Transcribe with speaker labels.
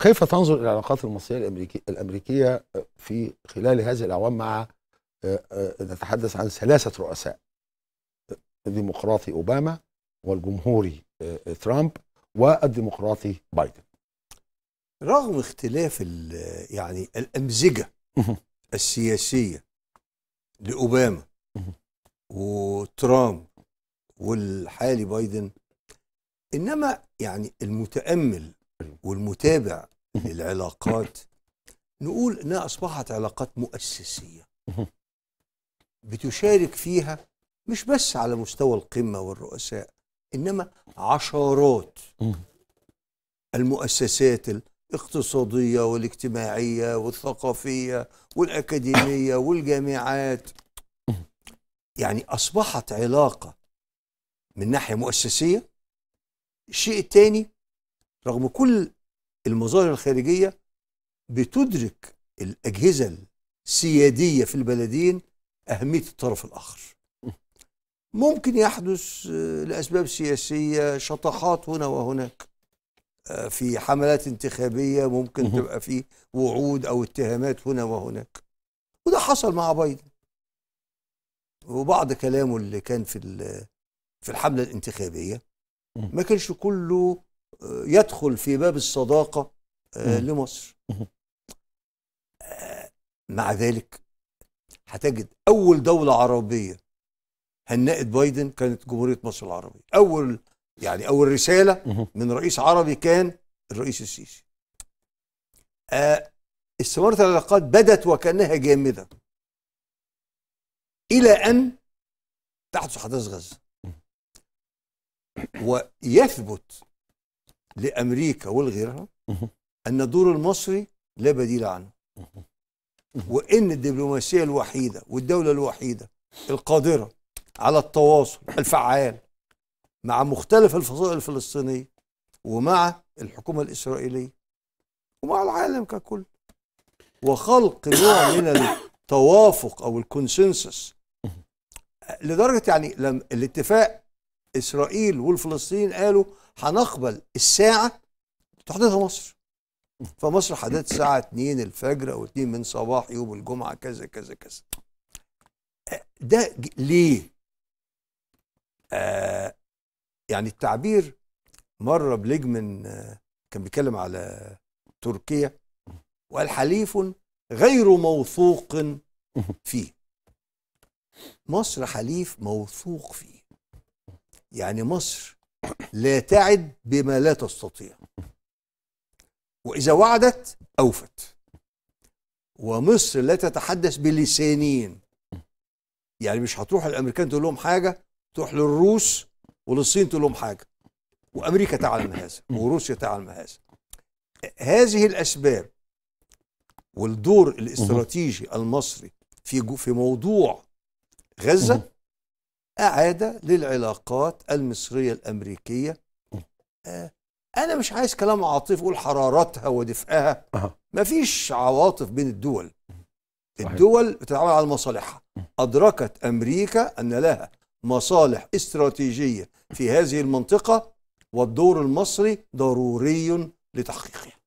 Speaker 1: كيف تنظر الى العلاقات المصريه الامريكيه الامريكيه في خلال هذه الاعوام مع آه، آه، نتحدث عن ثلاثه رؤساء الديمقراطي اوباما والجمهوري آه، ترامب والديمقراطي بايدن رغم اختلاف يعني الامزجه السياسيه لاوباما وترامب والحالي بايدن انما يعني المتامل والمتابع للعلاقات نقول انها اصبحت علاقات مؤسسيه بتشارك فيها مش بس على مستوى القمه والرؤساء انما عشرات المؤسسات الاقتصاديه والاجتماعيه والثقافيه والاكاديميه والجامعات يعني اصبحت علاقه من ناحيه مؤسسيه الشيء الثاني رغم كل المظاهر الخارجية بتدرك الأجهزة السيادية في البلدين أهمية الطرف الآخر ممكن يحدث آه، لأسباب سياسية شطحات هنا وهناك آه، في حملات انتخابية ممكن تبقى في وعود أو اتهامات هنا وهناك وده حصل مع بايدن وبعض كلامه اللي كان في في الحملة الانتخابية ما كانش كله يدخل في باب الصداقة آه، لمصر آه، مع ذلك هتجد أول دولة عربية هنأت بايدن كانت جمهورية مصر العربية أول يعني أول رسالة من رئيس عربي كان الرئيس السيسي آه، استمرت العلاقات بدت وكأنها جامدة إلى أن تحدث حدث غزة ويثبت لامريكا ولغيرها ان الدور المصري لا بديل عنه وان الدبلوماسيه الوحيده والدوله الوحيده القادره على التواصل الفعال مع مختلف الفصائل الفلسطينيه ومع الحكومه الاسرائيليه ومع العالم ككل وخلق نوع من التوافق او الكونسنسس لدرجه يعني لم الاتفاق اسرائيل والفلسطينيين قالوا هنقبل الساعه تحدثها مصر فمصر حددت الساعه 2 الفجر او 2 من صباح يوم الجمعه كذا كذا كذا ده ليه آه يعني التعبير مره بليجمن آه كان بيتكلم على تركيا وقال حليف غير موثوق فيه مصر حليف موثوق فيه يعني مصر لا تعد بما لا تستطيع وإذا وعدت أوفت ومصر لا تتحدث بلسانين يعني مش هتروح للأمريكان تقول لهم حاجة تروح للروس وللصين تقول لهم حاجة وأمريكا تعلم هذا وروسيا تعلم هذا هذه الأسباب والدور الاستراتيجي المصري في في موضوع غزة اعاده للعلاقات المصريه الامريكيه آه، انا مش عايز كلام عاطفي اقول حرارتها ودفئها مفيش عواطف بين الدول الدول بتتعامل على مصالحها ادركت امريكا ان لها مصالح استراتيجيه في هذه المنطقه والدور المصري ضروري لتحقيقها